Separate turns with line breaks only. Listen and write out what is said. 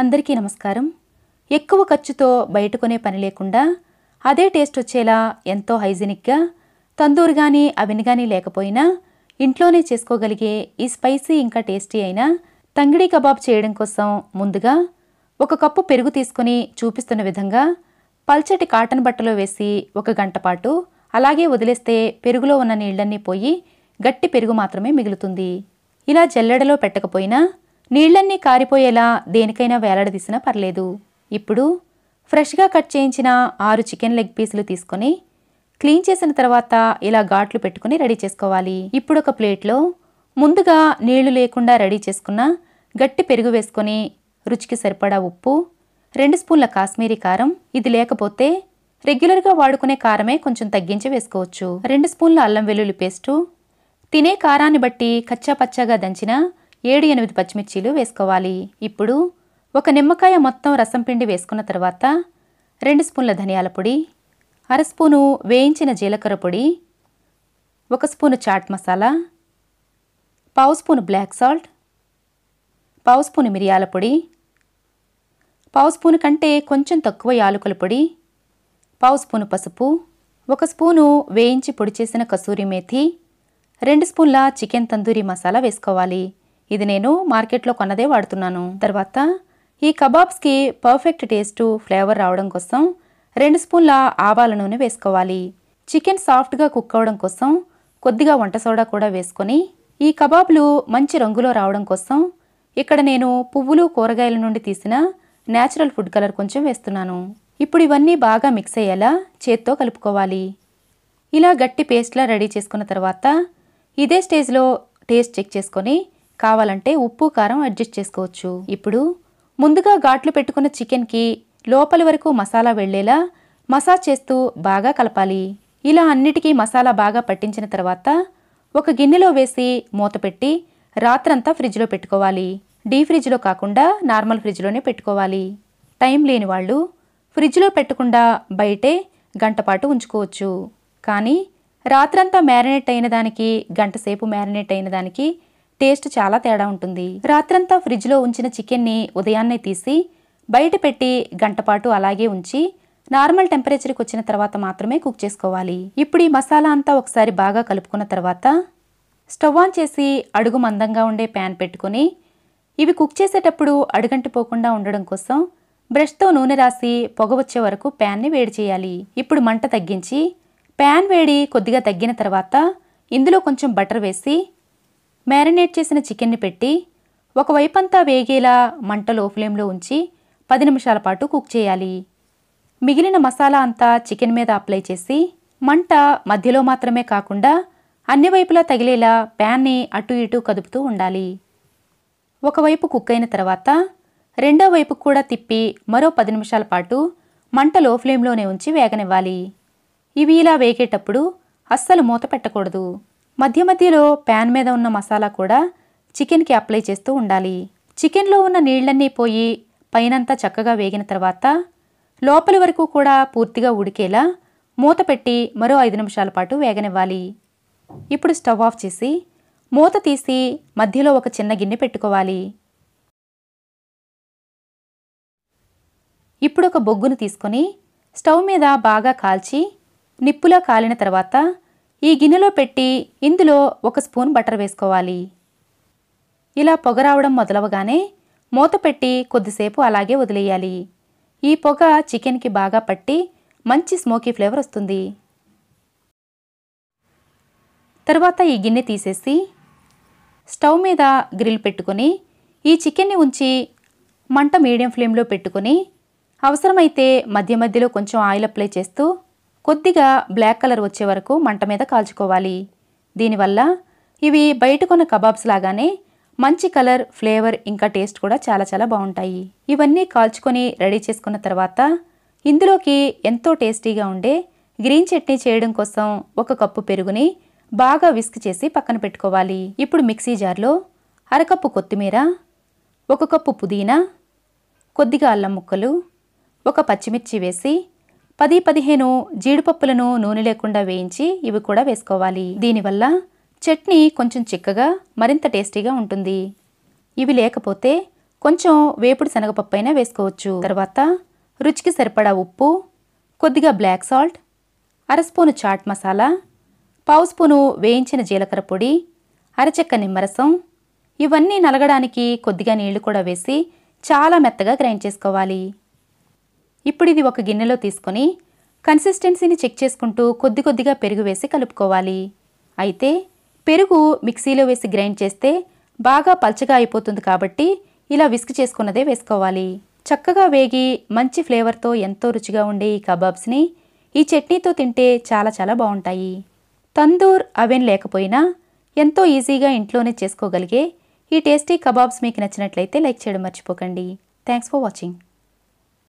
అందరికీ నమస్కారం ఎక్కువ ఖర్చుతో బయటకునే పని లేకుండా అదే టేస్ట్ వచ్చేలా ఎంతో హైజీనిక్గా తందూరు కానీ అవిని కానీ లేకపోయినా ఇంట్లోనే చేసుకోగలిగే ఈ స్పైసీ ఇంకా టేస్టీ అయిన తంగిడి కబాబ్ చేయడం కోసం ముందుగా ఒక కప్పు పెరుగు తీసుకుని చూపిస్తున్న విధంగా పల్చటి కాటన్ బట్టలో వేసి ఒక గంట పాటు అలాగే వదిలేస్తే పెరుగులో ఉన్న నీళ్ళన్నీ పోయి గట్టి పెరుగు మాత్రమే మిగులుతుంది ఇలా జల్లెడలో పెట్టకపోయినా నీళ్లన్నీ కారిపోయేలా దేనికైనా వేలాడదీసినా పర్లేదు ఇప్పుడు ఫ్రెష్గా కట్ చేయించిన ఆరు చికెన్ లెగ్ పీసులు తీసుకొని క్లీన్ చేసిన తర్వాత ఇలా ఘాట్లు పెట్టుకుని రెడీ చేసుకోవాలి ఇప్పుడు ఒక ప్లేట్లో ముందుగా నీళ్లు లేకుండా రెడీ చేసుకున్న గట్టి పెరుగు వేసుకొని రుచికి సరిపడా ఉప్పు రెండు స్పూన్ల కాశ్మీరీ కారం ఇది లేకపోతే రెగ్యులర్గా వాడుకునే కారమే కొంచెం తగ్గించి వేసుకోవచ్చు రెండు స్పూన్ల అల్లం వెల్లుల్లి పేస్టు తినే కారాన్ని బట్టి కచ్చాపచ్చాగా దంచినా ఏడు ఎనిమిది పచ్చిమిర్చీలు వేసుకోవాలి ఇప్పుడు ఒక నిమ్మకాయ మొత్తం రసం పిండి వేసుకున్న తర్వాత రెండు స్పూన్ల ధనియాల పొడి అర స్పూను వేయించిన జీలకర్ర పొడి ఒక స్పూను చాట్ మసాలా పావు స్పూను బ్లాక్ సాల్ట్ పావు స్పూను మిరియాల పొడి పావు స్పూను కంటే కొంచెం తక్కువ యాలకుల పొడి పావు స్పూను పసుపు ఒక స్పూను వేయించి పొడి చేసిన కసూరి మేథి రెండు స్పూన్ల చికెన్ తందూరి మసాలా వేసుకోవాలి ఇది నేను మార్కెట్లో కొన్నదే వాడుతున్నాను తర్వాత ఈ కబాబ్స్కి పర్ఫెక్ట్ టేస్టు ఫ్లేవర్ రావడం కోసం రెండు స్పూన్ల ఆవాల నూనె వేసుకోవాలి చికెన్ సాఫ్ట్గా కుక్ అవడం కోసం కొద్దిగా వంట సోడా కూడా వేసుకొని ఈ కబాబ్లు మంచి రంగులో రావడం కోసం ఇక్కడ నేను పువ్వులు కూరగాయల నుండి తీసిన న్యాచురల్ ఫుడ్ కలర్ కొంచెం వేస్తున్నాను ఇప్పుడు ఇవన్నీ బాగా మిక్స్ అయ్యేలా చేత్తో కలుపుకోవాలి ఇలా గట్టి పేస్ట్లా రెడీ చేసుకున్న తర్వాత ఇదే స్టేజ్లో టేస్ట్ చెక్ చేసుకొని కావాలంటే ఉప్పు కారం అడ్జస్ట్ చేసుకోవచ్చు ఇప్పుడు ముందుగా ఘాట్లు పెట్టుకున్న చికెన్కి లోపలి వరకు మసాలా వెళ్లేలా మసాజ్ చేస్తూ బాగా కలపాలి ఇలా అన్నిటికీ మసాలా బాగా పట్టించిన తర్వాత ఒక గిన్నెలో వేసి మూత పెట్టి రాత్రంతా ఫ్రిడ్జ్లో పెట్టుకోవాలి డీ ఫ్రిడ్జ్లో కాకుండా నార్మల్ ఫ్రిడ్జ్లోనే పెట్టుకోవాలి టైం లేని వాళ్ళు ఫ్రిడ్జ్లో పెట్టకుండా బయటే గంటపాటు ఉంచుకోవచ్చు కానీ రాత్రంతా మ్యారినేట్ అయిన దానికి గంటసేపు మ్యారినేట్ అయిన దానికి టేస్ట్ చాలా తేడా ఉంటుంది రాత్రంతా ఫ్రిడ్జ్లో ఉంచిన చికెన్ని ఉదయాన్నే తీసి బయట పెట్టి గంటపాటు అలాగే ఉంచి నార్మల్ టెంపరేచర్కి వచ్చిన తర్వాత మాత్రమే కుక్ చేసుకోవాలి ఇప్పుడు ఈ మసాలా అంతా ఒకసారి బాగా కలుపుకున్న తర్వాత స్టవ్ ఆన్ చేసి అడుగు మందంగా ఉండే ప్యాన్ పెట్టుకొని ఇవి కుక్ చేసేటప్పుడు అడుగంటిపోకుండా ఉండడం కోసం బ్రష్తో నూనె రాసి పొగ వచ్చే వరకు ప్యాన్ని వేడి చేయాలి ఇప్పుడు మంట తగ్గించి ప్యాన్ వేడి కొద్దిగా తగ్గిన తర్వాత ఇందులో కొంచెం బటర్ వేసి మ్యారినేట్ చేసిన చికెన్ని పెట్టి ఒకవైపంతా వేగేలా మంట లో ఫ్లేమ్లో ఉంచి పది నిమిషాల పాటు కుక్ చేయాలి మిగిలిన మసాలా అంతా చికెన్ మీద అప్లై చేసి మంట మధ్యలో మాత్రమే కాకుండా అన్ని వైపులా తగిలేలా ప్యాన్ని అటు ఇటు కదుపుతూ ఉండాలి ఒకవైపు కుక్ అయిన తర్వాత రెండో వైపు కూడా తిప్పి మరో పది నిమిషాల పాటు మంట లో ఫ్లేమ్లోనే ఉంచి వేగనివ్వాలి ఇవి ఇలా వేగేటప్పుడు అస్సలు మూత పెట్టకూడదు మధ్య మధ్యలో ప్యాన్ మీద ఉన్న మసాలా కూడా చికెన్కి అప్లై చేస్తూ ఉండాలి చికెన్లో ఉన్న నీళ్ళన్నీ పోయి పైనంతా చక్కగా వేగిన తర్వాత లోపలి వరకు కూడా పూర్తిగా ఉడికేలా మూత పెట్టి మరో ఐదు నిమిషాల పాటు వేగనివ్వాలి ఇప్పుడు స్టవ్ ఆఫ్ చేసి మూత తీసి మధ్యలో ఒక చిన్న గిన్నె పెట్టుకోవాలి ఇప్పుడు ఒక బొగ్గును తీసుకొని స్టవ్ మీద బాగా కాల్చి నిప్పులా కాలిన తర్వాత ఈ గిన్నెలో పెట్టి ఇందులో ఒక స్పూన్ బటర్ వేసుకోవాలి ఇలా పొగ రావడం మొదలవగానే మూత పెట్టి కొద్దిసేపు అలాగే వదిలేయాలి ఈ పొగ చికెన్కి బాగా పట్టి మంచి స్మోకీ ఫ్లేవర్ వస్తుంది తర్వాత ఈ గిన్నె తీసేసి స్టవ్ మీద గ్రిల్ పెట్టుకొని ఈ చికెన్ని ఉంచి మంట మీడియం ఫ్లేమ్లో పెట్టుకొని అవసరమైతే మధ్య మధ్యలో కొంచెం ఆయిల్ అప్లై చేస్తూ కొద్దిగా బ్లాక్ కలర్ వచ్చే వరకు మంట మీద కాల్చుకోవాలి దీనివల్ల ఇవి బయటకున్న కబాబ్స్ లాగానే మంచి కలర్ ఫ్లేవర్ ఇంకా టేస్ట్ కూడా చాలా చాలా బాగుంటాయి ఇవన్నీ కాల్చుకొని రెడీ చేసుకున్న తర్వాత ఇందులోకి ఎంతో టేస్టీగా ఉండే గ్రీన్ చట్నీ చేయడం కోసం ఒక కప్పు పెరుగుని బాగా విస్క్ చేసి పక్కన పెట్టుకోవాలి ఇప్పుడు మిక్సీ జార్లో అరకప్పు కొత్తిమీర ఒక కప్పు పుదీనా కొద్దిగా అల్లం ముక్కలు ఒక పచ్చిమిర్చి వేసి పది పదిహేను జీడిపప్పులను నూనె లేకుండా వేయించి ఇవి కూడా వేసుకోవాలి దీనివల్ల చట్నీ కొంచెం చిక్కగా మరింత టేస్టీగా ఉంటుంది ఇవి లేకపోతే కొంచెం వేపుడు శనగపప్పు అయినా వేసుకోవచ్చు తర్వాత రుచికి సరిపడా ఉప్పు కొద్దిగా బ్లాక్ సాల్ట్ అరస్పూను చాట్ మసాలా పావు స్పూను వేయించిన జీలకర్ర పొడి అరచెక్క నిమ్మరసం ఇవన్నీ నలగడానికి కొద్దిగా నీళ్లు కూడా వేసి చాలా మెత్తగా గ్రైండ్ చేసుకోవాలి ఇప్పుడు ఇది ఒక గిన్నెలో తీసుకొని కన్సిస్టెన్సీని చెక్ చేసుకుంటూ కొద్ది కొద్దిగా పెరుగు వేసి కలుపుకోవాలి అయితే పెరుగు మిక్సీలో వేసి గ్రైండ్ చేస్తే బాగా పల్చగా అయిపోతుంది కాబట్టి ఇలా విస్క్ చేసుకున్నదే వేసుకోవాలి చక్కగా వేగి మంచి ఫ్లేవర్తో ఎంతో రుచిగా ఉండే ఈ కబాబ్స్ని ఈ చట్నీతో తింటే చాలా చాలా బాగుంటాయి తందూర్ అవెన్ లేకపోయినా ఎంతో ఈజీగా ఇంట్లోనే చేసుకోగలిగే ఈ టేస్టీ కబాబ్స్ మీకు నచ్చినట్లయితే లైక్ చేయడం మర్చిపోకండి థ్యాంక్స్ ఫర్ వాచింగ్